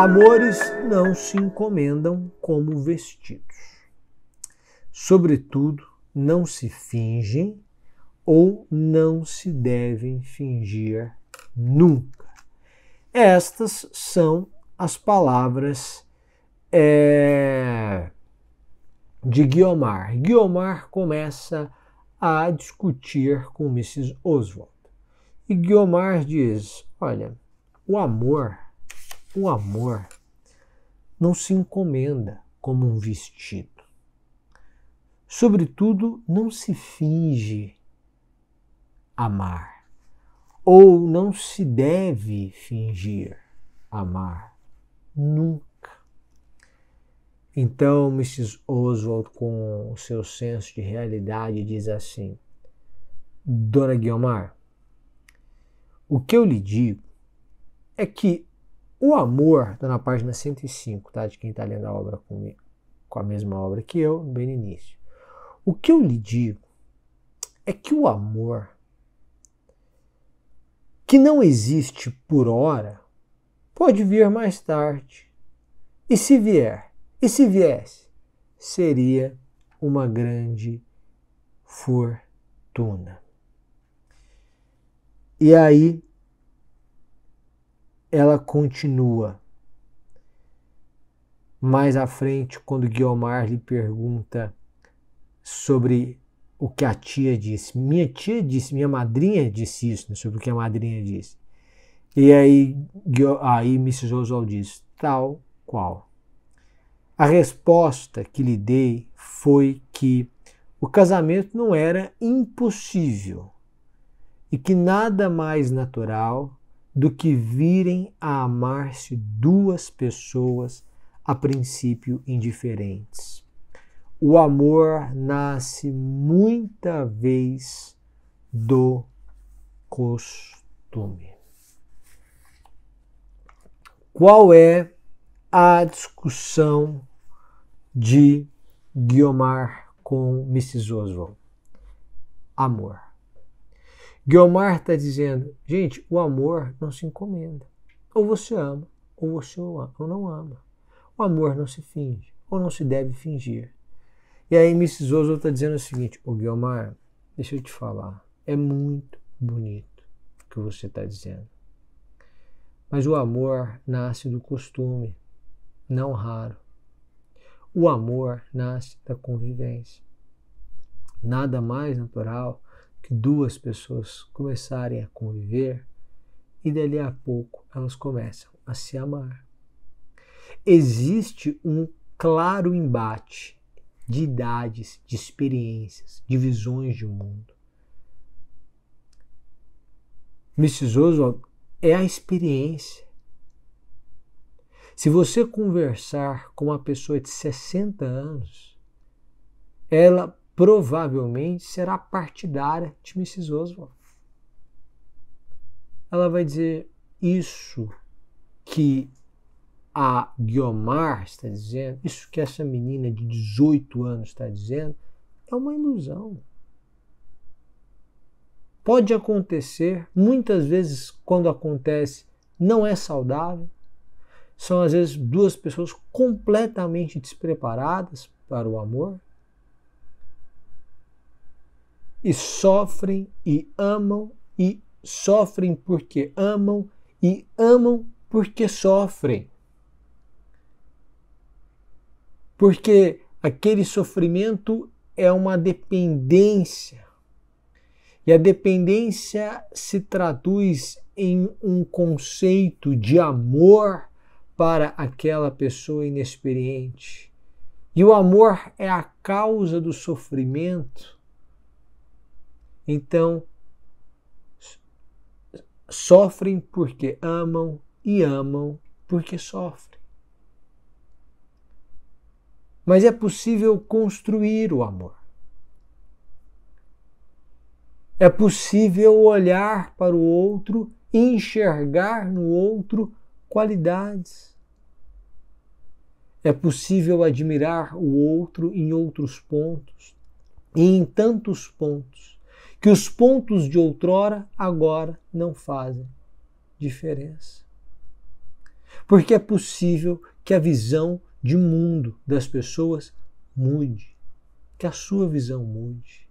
Amores não se encomendam como vestidos. Sobretudo, não se fingem ou não se devem fingir nunca. Estas são as palavras é, de Guiomar. Guiomar começa a discutir com Mrs. Oswald. E Guiomar diz: Olha, o amor o amor não se encomenda como um vestido. Sobretudo, não se finge amar, ou não se deve fingir amar, nunca. Então, Mrs. Oswald, com o seu senso de realidade, diz assim: Dona Guiomar, o que eu lhe digo é que o amor, está na página 105, tá? De quem está lendo a obra com, com a mesma obra que eu, bem no início. O que eu lhe digo é que o amor, que não existe por hora, pode vir mais tarde. E se vier, e se viesse, seria uma grande fortuna. E aí ela continua. Mais à frente, quando Guiomar lhe pergunta sobre o que a tia disse, minha tia disse, minha madrinha disse isso, né, sobre o que a madrinha disse. E aí, aí Mrs. Oswald diz, tal qual. A resposta que lhe dei foi que o casamento não era impossível e que nada mais natural do que virem a amar-se duas pessoas a princípio indiferentes. O amor nasce muita vez do costume. Qual é a discussão de Guiomar com Mrs. Oswald? Amor. Guilmar está dizendo, gente, o amor não se encomenda. Ou você ama, ou você ou não ama. O amor não se finge, ou não se deve fingir. E aí Mrs. Oswald está dizendo o seguinte, ô Guilmar, deixa eu te falar, é muito bonito o que você está dizendo. Mas o amor nasce do costume, não raro. O amor nasce da convivência. Nada mais natural que duas pessoas começarem a conviver e dali a pouco elas começam a se amar. Existe um claro embate de idades, de experiências, de visões de mundo. Mrs. Oswald é a experiência. Se você conversar com uma pessoa de 60 anos, ela provavelmente será partidária de Mrs. Oswald. Ela vai dizer isso que a Guiomar está dizendo, isso que essa menina de 18 anos está dizendo, é uma ilusão. Pode acontecer, muitas vezes quando acontece, não é saudável. São às vezes duas pessoas completamente despreparadas para o amor, e sofrem e amam e sofrem porque amam e amam porque sofrem. Porque aquele sofrimento é uma dependência. E a dependência se traduz em um conceito de amor para aquela pessoa inexperiente. E o amor é a causa do sofrimento então, sofrem porque amam e amam porque sofrem. Mas é possível construir o amor. É possível olhar para o outro, enxergar no outro qualidades. É possível admirar o outro em outros pontos e em tantos pontos que os pontos de outrora agora não fazem diferença. Porque é possível que a visão de mundo das pessoas mude, que a sua visão mude.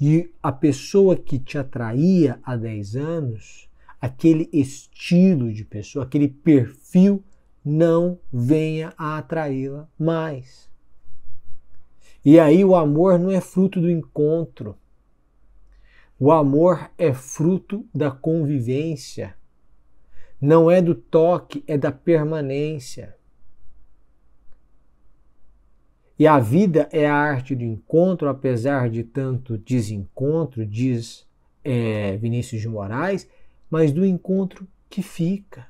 E a pessoa que te atraía há 10 anos, aquele estilo de pessoa, aquele perfil, não venha a atraí-la mais. E aí o amor não é fruto do encontro, o amor é fruto da convivência. Não é do toque, é da permanência. E a vida é a arte do encontro, apesar de tanto desencontro, diz é, Vinícius de Moraes, mas do encontro que fica.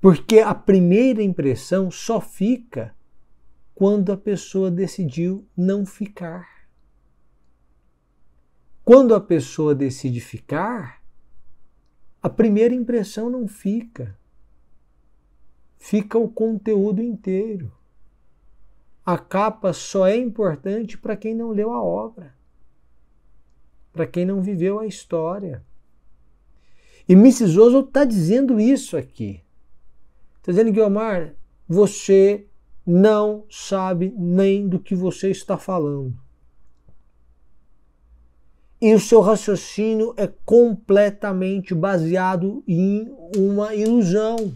Porque a primeira impressão só fica quando a pessoa decidiu não ficar. Quando a pessoa decide ficar, a primeira impressão não fica. Fica o conteúdo inteiro. A capa só é importante para quem não leu a obra, para quem não viveu a história. E Mrs. Oswald está dizendo isso aqui. Está dizendo, Guilmar, você não sabe nem do que você está falando e o seu raciocínio é completamente baseado em uma ilusão.